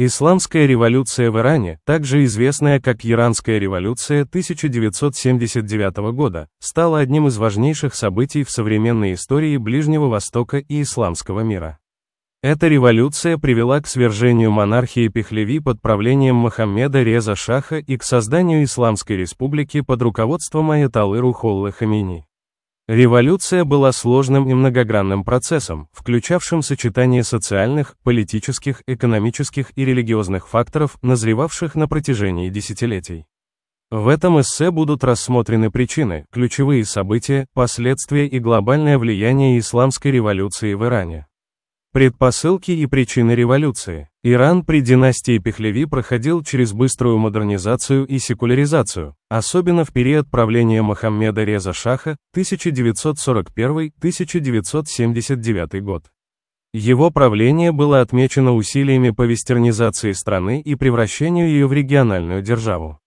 Исламская революция в Иране, также известная как Иранская революция 1979 года, стала одним из важнейших событий в современной истории Ближнего Востока и исламского мира. Эта революция привела к свержению монархии Пехлеви под правлением Мохаммеда Реза Шаха и к созданию Исламской республики под руководством Аяталы Рухоллы Хамини. Революция была сложным и многогранным процессом, включавшим сочетание социальных, политических, экономических и религиозных факторов, назревавших на протяжении десятилетий. В этом эссе будут рассмотрены причины, ключевые события, последствия и глобальное влияние исламской революции в Иране. Предпосылки и причины революции. Иран при династии Пехлеви проходил через быструю модернизацию и секуляризацию, особенно в период правления Мохаммеда Реза Шаха 1941-1979 год. Его правление было отмечено усилиями по вестернизации страны и превращению ее в региональную державу.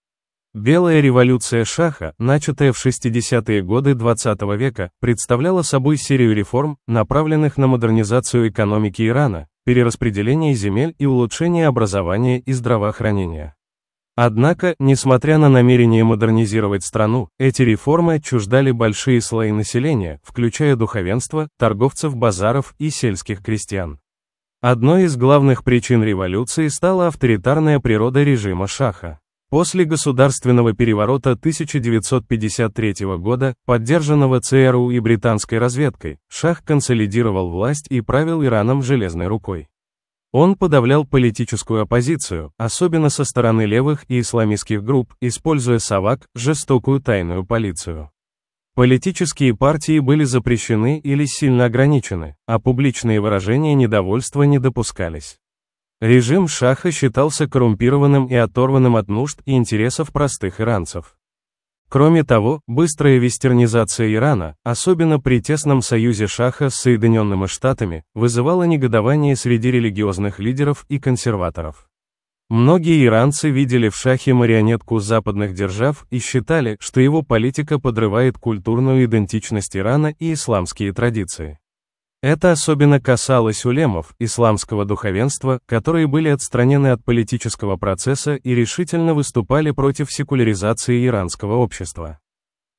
Белая революция шаха, начатая в 60-е годы 20 века, представляла собой серию реформ, направленных на модернизацию экономики Ирана, перераспределение земель и улучшение образования и здравоохранения. Однако, несмотря на намерение модернизировать страну, эти реформы отчуждали большие слои населения, включая духовенство, торговцев базаров и сельских крестьян. Одной из главных причин революции стала авторитарная природа режима шаха. После государственного переворота 1953 года, поддержанного ЦРУ и британской разведкой, Шах консолидировал власть и правил Ираном железной рукой. Он подавлял политическую оппозицию, особенно со стороны левых и исламистских групп, используя совак, жестокую тайную полицию. Политические партии были запрещены или сильно ограничены, а публичные выражения недовольства не допускались. Режим шаха считался коррумпированным и оторванным от нужд и интересов простых иранцев. Кроме того, быстрая вестернизация Ирана, особенно при тесном союзе шаха с Соединенными Штатами, вызывала негодование среди религиозных лидеров и консерваторов. Многие иранцы видели в шахе марионетку западных держав и считали, что его политика подрывает культурную идентичность Ирана и исламские традиции. Это особенно касалось улемов, исламского духовенства, которые были отстранены от политического процесса и решительно выступали против секуляризации иранского общества.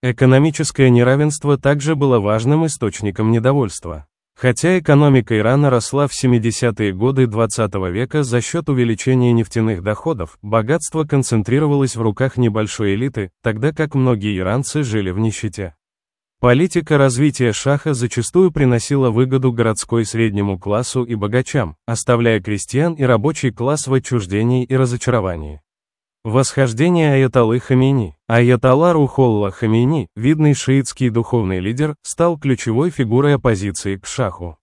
Экономическое неравенство также было важным источником недовольства. Хотя экономика Ирана росла в 70-е годы 20 века за счет увеличения нефтяных доходов, богатство концентрировалось в руках небольшой элиты, тогда как многие иранцы жили в нищете. Политика развития шаха зачастую приносила выгоду городской среднему классу и богачам, оставляя крестьян и рабочий класс в отчуждении и разочаровании. Восхождение Аяталы Хамини Аятала Рухолла Хамини, видный шиитский духовный лидер, стал ключевой фигурой оппозиции к шаху.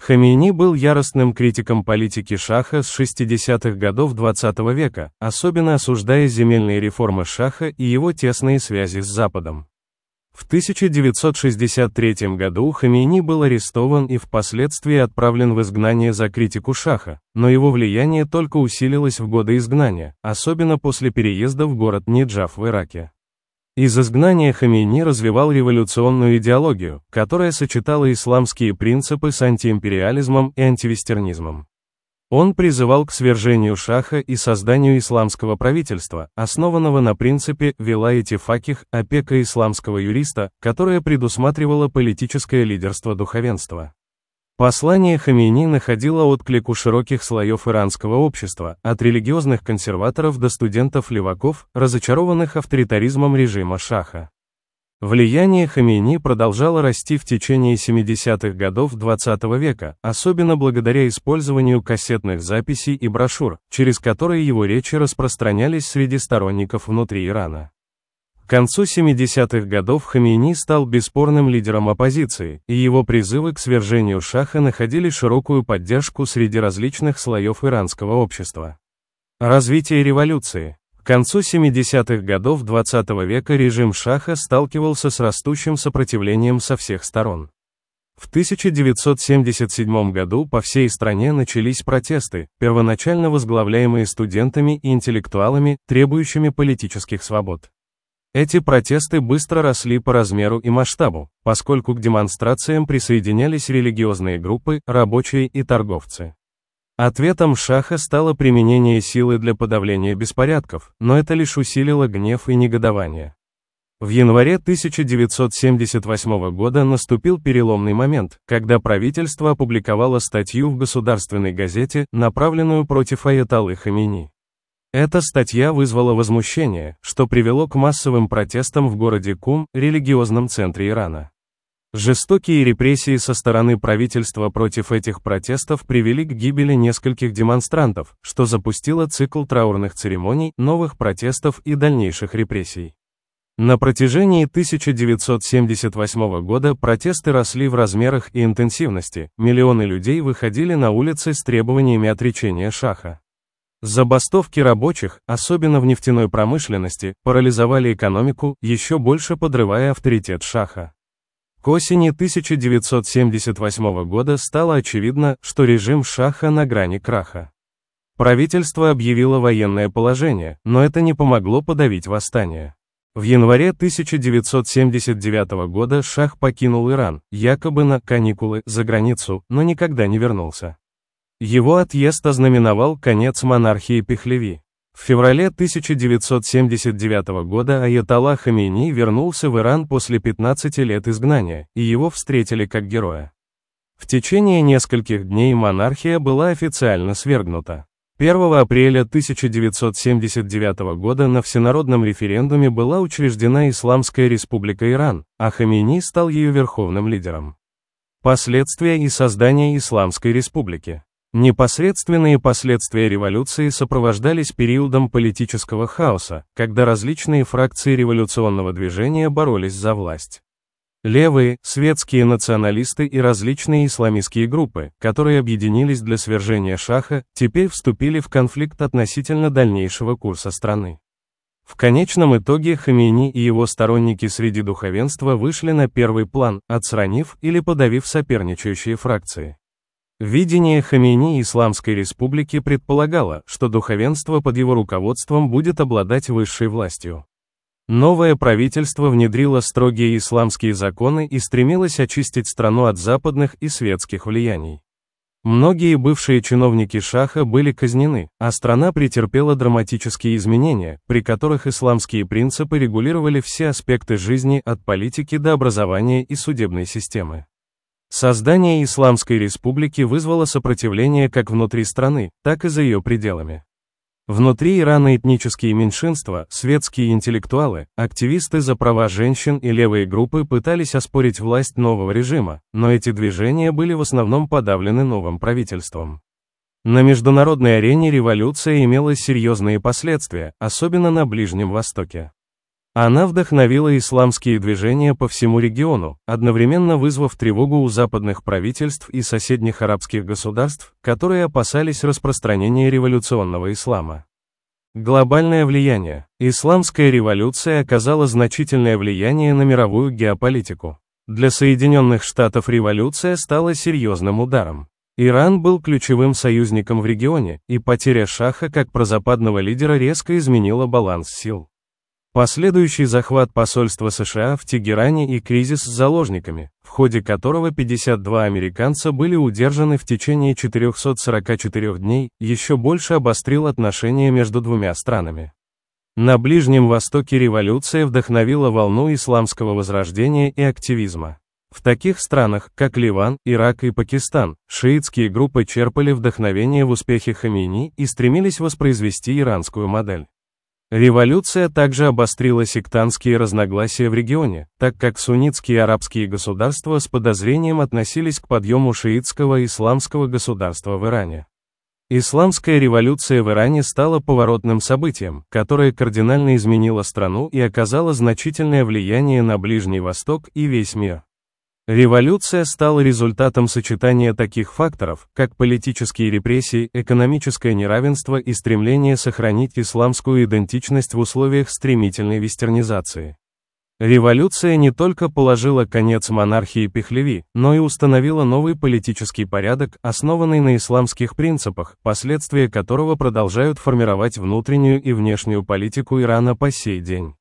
Хамини был яростным критиком политики шаха с 60-х годов XX -го века, особенно осуждая земельные реформы шаха и его тесные связи с Западом. В 1963 году Хамини был арестован и впоследствии отправлен в изгнание за критику Шаха, но его влияние только усилилось в годы изгнания, особенно после переезда в город Неджав в Ираке. Из изгнания Хамини развивал революционную идеологию, которая сочетала исламские принципы с антиимпериализмом и антивестернизмом. Он призывал к свержению шаха и созданию исламского правительства, основанного на принципе «вилаити факих» опека исламского юриста, которое предусматривало политическое лидерство духовенства. Послание Хамини находило отклик у широких слоев иранского общества, от религиозных консерваторов до студентов-леваков, разочарованных авторитаризмом режима шаха. Влияние Хамини продолжало расти в течение 70-х годов XX -го века, особенно благодаря использованию кассетных записей и брошюр, через которые его речи распространялись среди сторонников внутри Ирана. К концу 70-х годов Хамини стал бесспорным лидером оппозиции, и его призывы к свержению шаха находили широкую поддержку среди различных слоев иранского общества. Развитие революции концу 70-х годов 20 -го века режим Шаха сталкивался с растущим сопротивлением со всех сторон. В 1977 году по всей стране начались протесты, первоначально возглавляемые студентами и интеллектуалами, требующими политических свобод. Эти протесты быстро росли по размеру и масштабу, поскольку к демонстрациям присоединялись религиозные группы, рабочие и торговцы. Ответом Шаха стало применение силы для подавления беспорядков, но это лишь усилило гнев и негодование. В январе 1978 года наступил переломный момент, когда правительство опубликовало статью в государственной газете, направленную против Аяталы Хамини. Эта статья вызвала возмущение, что привело к массовым протестам в городе Кум, религиозном центре Ирана. Жестокие репрессии со стороны правительства против этих протестов привели к гибели нескольких демонстрантов, что запустило цикл траурных церемоний, новых протестов и дальнейших репрессий. На протяжении 1978 года протесты росли в размерах и интенсивности, миллионы людей выходили на улицы с требованиями отречения шаха. Забастовки рабочих, особенно в нефтяной промышленности, парализовали экономику, еще больше подрывая авторитет шаха. К осени 1978 года стало очевидно, что режим Шаха на грани краха. Правительство объявило военное положение, но это не помогло подавить восстание. В январе 1979 года Шах покинул Иран, якобы на каникулы за границу, но никогда не вернулся. Его отъезд ознаменовал конец монархии Пехлеви. В феврале 1979 года Аятолла Хамини вернулся в Иран после 15 лет изгнания, и его встретили как героя. В течение нескольких дней монархия была официально свергнута. 1 апреля 1979 года на всенародном референдуме была учреждена Исламская республика Иран, а Хамини стал ее верховным лидером. Последствия и создание Исламской республики. Непосредственные последствия революции сопровождались периодом политического хаоса, когда различные фракции революционного движения боролись за власть. Левые, светские националисты и различные исламистские группы, которые объединились для свержения шаха, теперь вступили в конфликт относительно дальнейшего курса страны. В конечном итоге Хамини и его сторонники среди духовенства вышли на первый план, отсранив или подавив соперничающие фракции. Видение Хамини Исламской Республики предполагало, что духовенство под его руководством будет обладать высшей властью. Новое правительство внедрило строгие исламские законы и стремилось очистить страну от западных и светских влияний. Многие бывшие чиновники шаха были казнены, а страна претерпела драматические изменения, при которых исламские принципы регулировали все аспекты жизни от политики до образования и судебной системы. Создание Исламской республики вызвало сопротивление как внутри страны, так и за ее пределами. Внутри Ирана этнические меньшинства, светские интеллектуалы, активисты за права женщин и левые группы пытались оспорить власть нового режима, но эти движения были в основном подавлены новым правительством. На международной арене революция имела серьезные последствия, особенно на Ближнем Востоке. Она вдохновила исламские движения по всему региону, одновременно вызвав тревогу у западных правительств и соседних арабских государств, которые опасались распространения революционного ислама. Глобальное влияние. Исламская революция оказала значительное влияние на мировую геополитику. Для Соединенных Штатов революция стала серьезным ударом. Иран был ключевым союзником в регионе, и потеря Шаха как прозападного лидера резко изменила баланс сил. Последующий захват посольства США в Тегеране и кризис с заложниками, в ходе которого 52 американца были удержаны в течение 444 дней, еще больше обострил отношения между двумя странами. На Ближнем Востоке революция вдохновила волну исламского возрождения и активизма. В таких странах, как Ливан, Ирак и Пакистан, шиитские группы черпали вдохновение в успехе Хамини и стремились воспроизвести иранскую модель. Революция также обострила сектантские разногласия в регионе, так как суннитские арабские государства с подозрением относились к подъему шиитского исламского государства в Иране. Исламская революция в Иране стала поворотным событием, которое кардинально изменило страну и оказало значительное влияние на Ближний Восток и весь мир. Революция стала результатом сочетания таких факторов, как политические репрессии, экономическое неравенство и стремление сохранить исламскую идентичность в условиях стремительной вестернизации. Революция не только положила конец монархии Пехлеви, но и установила новый политический порядок, основанный на исламских принципах, последствия которого продолжают формировать внутреннюю и внешнюю политику Ирана по сей день.